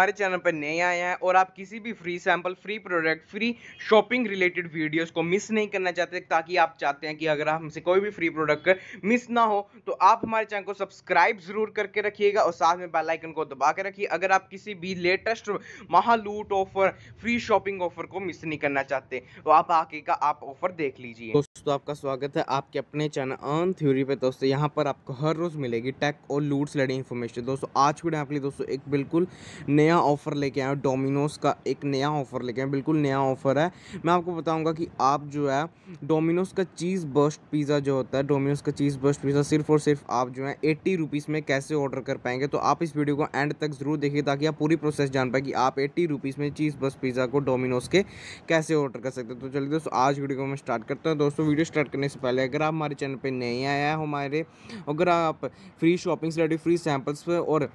हमारे चैनल पर नए आए हैं और आप किसी भी free sample free product free shopping related videos को मिस नहीं करना चाहते ताकि आप चाहते हैं कि अगर हमसे कोई भी फ्री प्रोडक्ट मिस ना हो तो आप हमारे चैनल को सब्सक्राइब जरूर करके रखिएगा और साथ में बेलाइकन को दबा के रखिए अगर आप किसी भी लेटेस्ट महालूट ऑफर फ्री शॉपिंग ऑफर को मिस नहीं करना चाहते तो आप आके का आप ऑफर देख लीजिए दोस्तों आपका स्वागत है आपके अपने चैनल अर्न थ्योरी पे दोस्तों यहाँ पर आपको हर रोज़ मिलेगी टेक और लूट से लड़ी इन्फॉर्मेशन दोस्तों आज वीडियो आपके लिए दोस्तों एक बिल्कुल नया नया ऑफ़र लेके आया डोमिनोज़ का एक नया ऑफ़र लेके आया बिल्कुल नया ऑफ़र है मैं आपको बताऊंगा कि आप जो है डोमिनोज़ का चीज़ बर्स्ट पिज़्ज़ा जो होता है डोमिनोज़ का चीज़ बर्स्ट पिज़्ज़ा सिर्फ और सिर्फ आप जो है एट्टी रुपीज़ में कैसे ऑर्डर कर पाएंगे तो आप इस वीडियो को एंड तक ज़रूर देखिए ताकि आप पूरी प्रोसेस जान पाए कि आप एट्टी रुपीज़ में चीज़ बर्स्ट पिज़्ज़ा को डोमिनोज़ के कैसे ऑर्डर कर सकते हैं तो चलिए दोस्तों आज वीडियो को मैं स्टार्ट करता हूँ दोस्तों वीडियो स्टार्ट करने से पहले अगर आप हमारे चैनल पर नहीं आया है हमारे अगर आप फ्री शॉपिंग से रेडी फ्री सैम्पल्स और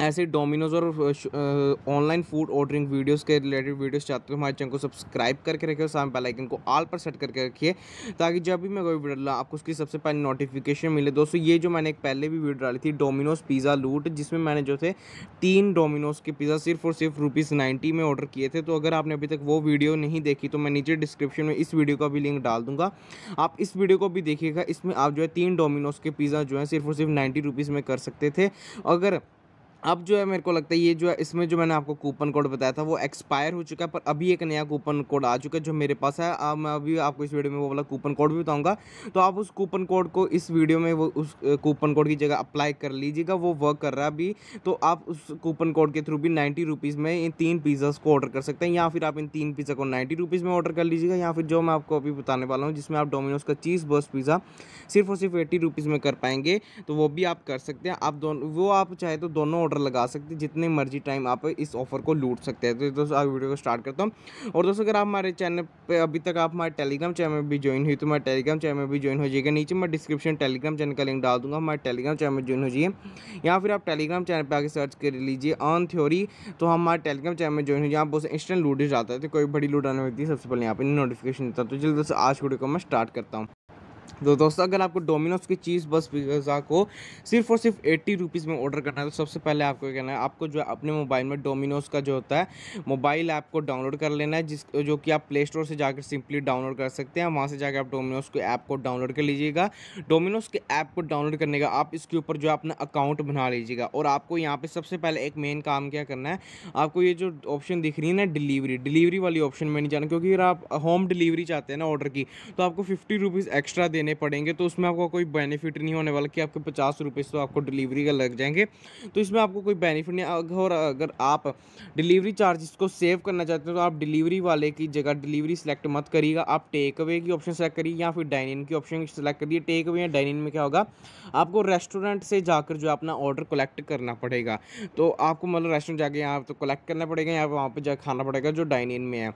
ऐसे डोमिनोज और ऑनलाइन फूड ऑर्डरिंग वीडियोस के रिलेटेड वीडियोस चाहते हो तो हमारे चैनल को सब्सक्राइब करके रखिए और सामने आइकन को आल पर सेट करके रखिए ताकि जब भी मैं कोई वीडियो डाला आपको उसकी सबसे पहले नोटिफिकेशन मिले दोस्तों ये जो मैंने एक पहले भी वीडियो डाली थी डोमिनोज पिज़्ज़ा लूट जिसमें मैंने जो थे तीन डोमिनोज के पिज़्ज़ा सिर्फ और सिर्फ रुपीज़ नाइन्टी में ऑर्डर किए थे तो अगर आपने अभी तक वो वीडियो नहीं देखी तो मैं नीचे डिस्क्रिप्शन में इस वीडियो का भी लिंक डाल दूंगा आप इस वीडियो को भी देखिएगा इसमें आप जो है तीन डोमिनोज के पिज़्ज़ा जो है सिर्फ और सिर्फ नाइन्टी रुपीज़ में कर सकते थे अगर अब जो है मेरे को लगता है ये जो है इसमें जो मैंने आपको कूपन कोड बताया था वो एक्सपायर हो चुका है पर अभी एक नया कूपन कोड आ चुका है जो मेरे पास है अब मैं अभी आपको इस वीडियो में वो वाला कूपन कोड भी बताऊंगा तो आप उस कूपन कोड को इस वीडियो में वो उस कूपन कोड की जगह अप्लाई कर लीजिएगा वो वर्क कर रहा है अभी तो आप उस कूपन कोड के थ्रू भी नाइन्टी रुपीज़ में इन तीन पिज़्जा को ऑर्डर कर सकते हैं या फिर आप इन तीन पिज़्ज़ा को नाइन्टी रुपीज़ में ऑर्डर कर लीजिएगा या फिर जो मैं आपको अभी बताने वाला हूँ जिसमें आप डोमिनोज का चीज़ बर्स पिज़्ज़ा सिर्फ और सिर्फ एट्टी रुपीज़ में कर पाएंगे तो वो भी आप कर सकते हैं आप दोनों वो आप चाहे तो दोनों ऑर्डर लगा सकते हैं जितने मर्जी टाइम आप इस ऑफर को लूट सकते हैं तो दोस्तों आज वीडियो को स्टार्ट करता हूँ और दोस्तों अगर आप हमारे चैनल पर अभी तक आप हमारे टेलीग्राम चैनल में भी ज्वाइन हुई तो हमारे टेलीग्राम चैनल में भी ज्वाइन हो जाएगा नीचे मैं डिस्क्रिप्शन टेलीग्राम चैनल का लिंक डाल दूँगा हमारे टेलीग्राम चैनल में ज्वाइन हो जाइए या फिर आप टेलीग्राम चैनल पर आगे सर्च कर लीजिए ऑन थ्योरी तो हम हमारे टेलीग्राम चैनल में ज्वाइन हो जाए आप उससे इंस्टेंट लूट जाता है तो कोई बड़ी लूट आने होती है सबसे पहले यहाँ पर नोटिफिकेशन देता तो जल्द दोस्तों आज वीडियो को मैं स्टार्ट करता हूँ तो दोस्तों अगर आपको डोमिनोज की चीज़ बस पिज़्ज़ा को सिर्फ और सिर्फ एट्टी रुपीज़ में ऑर्डर करना है तो सबसे पहले आपको क्या करना है आपको जो है अपने मोबाइल में डोमिनोज का जो होता है मोबाइल ऐप को डाउनलोड कर लेना है जिस जो कि आप प्ले स्टोर से जाकर सिंपली डाउनलोड कर सकते हैं वहाँ से जाकर आप डोमिनोज के ऐप को डाउनलोड कर लीजिएगा डोमिनोज के ऐप को डाउनलोड करने का आप इसके ऊपर जो अपना अकाउंट बना लीजिएगा और आपको यहाँ पर सबसे पहले एक मेन काम क्या करना है आपको ये जो ऑप्शन दिख रही है ना डिलीवरी डिलीवरी वाली ऑप्शन में नहीं जाना क्योंकि अगर आप होम डिलीवरी चाहते हैं ना ऑर्डर की तो आपको फिफ्टी रुपीज़ एक्स्ट्रा देने देने पड़ेंगे तो उसमें आपका कोई बेनिफिट नहीं होने वाला कि आपके पचास रुपये तो आपको डिलीवरी का लग जाएंगे तो इसमें आपको कोई बेनिफिट नहीं और अगर आप डिलीवरी चार्जेस को सेव करना चाहते हो तो आप डिलीवरी वाले की जगह डिलीवरी सेलेक्ट मत करिएगा आप टेक अवे की ऑप्शन सेलेक्ट करिए या फिर डाइनिन की ऑप्शन सेलेक्ट करिए टेक अवे या इन में क्या होगा आपको रेस्टोरेंट से जाकर जो अपना ऑर्डर कलेक्ट करना पड़ेगा तो आपको मतलब रेस्टोरेंट जाके यहाँ तो कलेक्ट करना पड़ेगा या वहाँ पर जा खाना पड़ेगा जो इन में है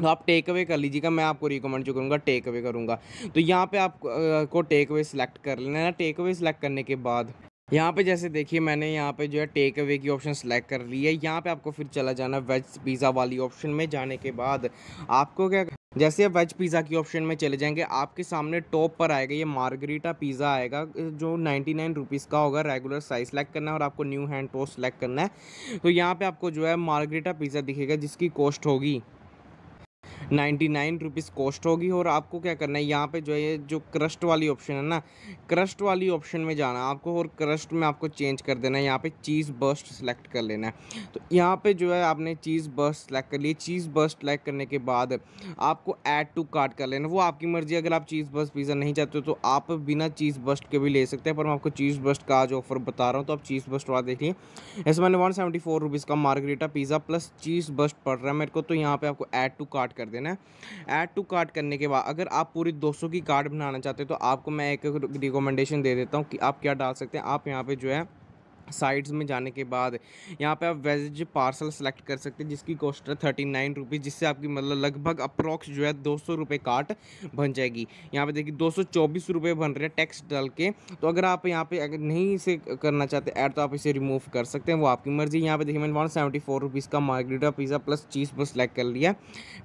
तो आप टेक अवे कर लीजिएगा मैं आपको रिकमेंड जो करूँगा टेक अवे करूँगा तो यहाँ पे आपको टेक अवे सेलेक्ट कर लेना है टेक अवे सेलेक्ट करने के बाद यहाँ पे जैसे देखिए मैंने यहाँ पे जो है टेक अवे की ऑप्शन सेलेक्ट कर ली है यहाँ पे आपको फिर चला जाना वेज पिज़्ज़ा वाली ऑप्शन में जाने के बाद आपको क्या जैसे आप वेज पिज़्ज़ा की ऑप्शन में चले जाएंगे आपके सामने टॉप पर आएगा ये मार्गरीटा पिज़्ज़ा आएगा जो नाइन्टी नाइन रुपीज़ का होगा रेगुलर साइज़ सेलेक्ट करना है और आपको न्यू हैंड टोस्ट सेलेक्ट करना है तो यहाँ पर आपको जो है मार्गरीटा पिज़्ज़ा दिखेगा जिसकी कॉस्ट होगी नाइन्टी नाइन रुपीज़ कॉस्ट होगी और आपको क्या करना है यहाँ पे जो है जो क्रस्ट वाली ऑप्शन है ना क्रस्ट वाली ऑप्शन में जाना आपको और क्रस्ट में आपको चेंज कर देना है यहाँ पे चीज़ बर्स्ट सेलेक्ट कर लेना है तो यहाँ पे जो है आपने चीज़ बर्स्ट सेलेक्ट कर ली चीज़ बर्स्ट सेलेक्ट करने के बाद आपको ऐड टू कार्ट कर लेना वो आपकी मर्जी अगर आप चीज़ बर्स्ट पिज़्ज़ा नहीं चाहते हो तो आप बिना चीज़ बर्स्ट के भी ले सकते हैं पर मैं आपको चीज़ बर्स्ट का आज ऑफर बता रहा हूँ तो आप चीज़ बर्स्ट वाला देखिए ऐसे मैंने वन सेवेंटी फोर रुपीज़ का margherita pizza plus cheese burst पड़ रहा है मेरे को तो यहाँ पर आपको ऐड टू कार्ट कर देना देना है ऐड टू कार्ड करने के बाद अगर आप पूरी 200 की कार्ड बनाना चाहते हो तो आपको मैं एक रिकमेंडेशन दे देता हूँ कि आप क्या डाल सकते हैं आप यहाँ पर जो है साइड्स में जाने के बाद यहाँ पे आप वेज पार्सल सेलेक्ट कर सकते हैं जिसकी कॉस्ट है थर्टी नाइन रुपीज़ जिससे आपकी मतलब लगभग अप्रॉक्स जो है दो सौ रुपये काट बन जाएगी यहाँ पे देखिए दो सौ चौबीस रुपये बन रहे हैं टैक्स डाल के तो अगर आप यहाँ पे अगर नहीं इसे करना चाहते ऐड तो आप इसे रिमूव कर सकते हैं वो आपकी मर्जी यहाँ पर देखिए मैंने वन सेवेंटी फोर रुपीज़ का मार्गरीटा पिज़्ज़ा प्लस चीज़ पर सेलेक्ट कर लिया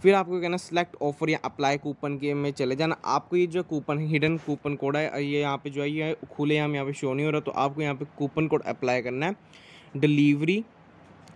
फिर आपको कहना सेलेक्ट ऑफर या अप्लाई कूपन के में चले जाना आपको ये जो कूपन हिडन कूपन कोड है ये यहाँ पर जो है ये खुले हम यहाँ पे शो नहीं हो रहा तो आपको यहाँ पर कूपन कोड अप्लाई अप्लाई करना है डिलीवरी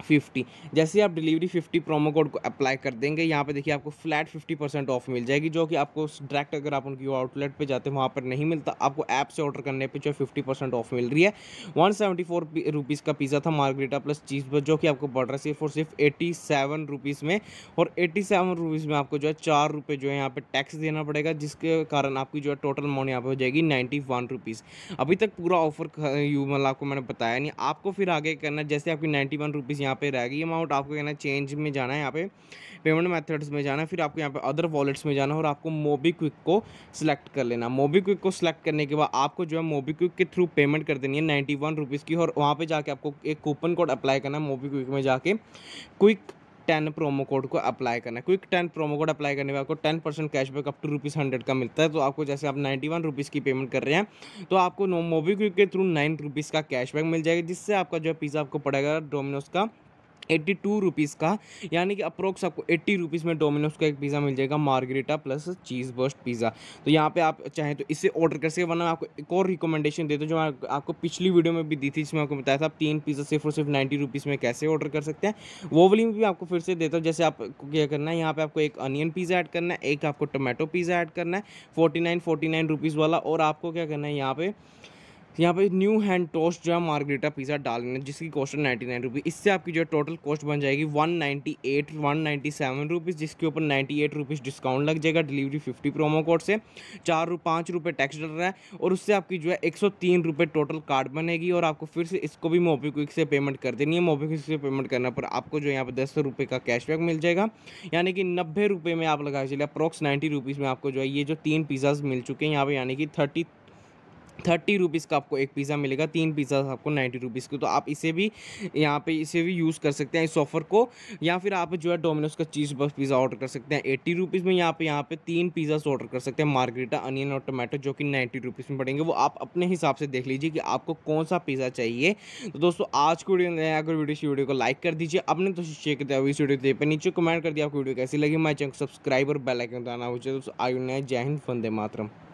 फिफ्टी जैसे आप डिलीवरी फिफ्टी प्रोमो कोड को अप्लाई कर देंगे यहाँ पे देखिए आपको फ्लैट फिफ्टी परसेंट ऑफ मिल जाएगी जो कि आपको डायरेक्ट अगर आप उनकी आउटलेट पे जाते हैं वहाँ पर नहीं मिलता आपको ऐप से ऑर्डर करने पे जो है फिफ्टी परसेंट ऑफ मिल रही है वन सेवेंटी फोर रुपीज़ का पिज़्ज़ा था मार्गरेटा प्लस चीज़ जो कि आपको पड़ रहा सिर्फ और सिर्फ एटी सेवन रुपीज़ में और एटी सेवन रुपीज़ में आपको जो है चार रुपये जो है यहाँ पर टैक्स देना पड़ेगा जिसके कारण आपकी जो है टोटल अमाउंट यहाँ पर हो जाएगी नाइन्टी वन रुपीज़ अभी तक पूरा ऑफर यू मतलब आपको मैंने बताया नहीं आपको फिर आगे करना जैसे आपकी नाइन्टी वन रुपीज़ यहाँ पे रह गई अमाउंट आपको कहना है चेंज में जाना है यहाँ पे पेमेंट मेथड्स में जाना है फिर आपको यहाँ पे अदर वॉलेट्स में जाना है और आपको मोबीक्विक को सिलेक्ट कर लेना मोबीक्विक को सिलेक्ट करने के बाद आपको जो है मोबीक्विक के थ्रू पेमेंट कर देनी है नाइन्टी वन रुपीज़ की और वहाँ पर जाके आपको एक कूपन कोड अप्लाई करना है मोबीक्विक में जाके क्विक टेन प्रोमो कोड को अप्लाई करना है quick ten promo code apply करने पर आपको ten percent cashback up to rupees hundred का मिलता है तो आपको जैसे आप नाइन्टी वन रुपीज़ की पेमेंट कर रहे हैं तो आपको मोबी क्विक के थ्रू नाइन रुपीज़ का कैशबैक मिल जाएगा जिससे आपका जो है पिज़्ज़ा आपको पड़ेगा डोमिनोज का एट्टी टू रुपीज़ का यानी कि अप्रोक्स आपको एट्टी रुपीज़ में डोमिनोज का एक पिज़्ज़ा मिल जाएगा margherita plus cheese burst pizza तो यहाँ पे आप चाहें तो इसे ऑर्डर कर सके वरना आपको एक और रिकमेंडेशन हूँ जो आपको पिछली वीडियो में भी दी थी जिसमें आपको बताया था आप तीन पिज़्ज़ा सिर्फ और सिर्फ नाइन्टी रुपीज़ में कैसे ऑर्डर कर सकते हैं वो वाली भी आपको फिर से देता हूँ जैसे आपको क्या करना है यहाँ पर आपको एक अनियन पिज़्ज़ा ऐड करना है एक आपको टोमेटो पिज़्ज़ा ऐड करना है forty nine forty nine rupees वाला और आपको क्या करना है यहाँ पर यहाँ पे न्यू हैंड टोस्ट जो है मार्गरेटा पिज़्ज़ा डाल लेना जिसकी कॉस्ट है नाइन्टी नाइन रुपीज़ इससे आपकी जो है टोटल कॉस्ट बन जाएगी one ninety eight one ninety seven rupees जिसके ऊपर नाइन्टी एट रुपीज़ डिस्काउंट लग जाएगा डिलीवरी फिफ्टी प्रोमो कोड से चार पाँच रुपये टैक्स डल रहा है और उससे आपकी जो है एक सौ तीन रुपये टोटल कार्ड बनेगी और आपको फिर से इसको भी मोबी क्विक से पेमेंट कर देनी है मोबी क्विक से पेमेंट करना पर आपको जो यहाँ पर दस रुपये का कैशबैक मिल जाएगा यानी कि नब्बे रुपये में आप लगा चलिए अप्रोक्स नाइन्टी रुपीज़ में आपको जो है ये जो तीन पिज़्जा मिल चुके हैं यहाँ पर यानी कि थर्टी थर्टी रुपीज़ का आपको एक पिज़्ज़ा मिलेगा तीन पिज़्ज़ा आपको नाइन्टी रुपीज़ की तो आप इसे भी यहाँ पे इसे भी यूज़ कर सकते हैं इस ऑफ़र को या फिर आप जो है डोमिनोज का चीज़ बस पिज़्ज़ा ऑर्डर कर सकते हैं एट्टी रुपीज़ में यहाँ पे यहाँ पे तीन पिज़्ज़ा ऑर्डर कर सकते हैं मार्गरीटा अनियन और टोमेटो जो कि नाइन्टी रुपीज़ में पड़ेंगे वो आप अपने हिसाब से देख लीजिए कि आपको कौन सा पिज़्ज़ा चाहिए तो दोस्तों आज की वीडियो नया अगर वीडियो वीडियो को लाइक कर दीजिए आपने तो शेयर कर दिया इस वीडियो देख पर नीचे कमेंट कर दिया आपको वीडियो कैसी लगी मैं चैनल सब्सक्राइब और बेलाइकन बताना हो जाए दोस्तों आयु नया जय हिंद फंदे मातरम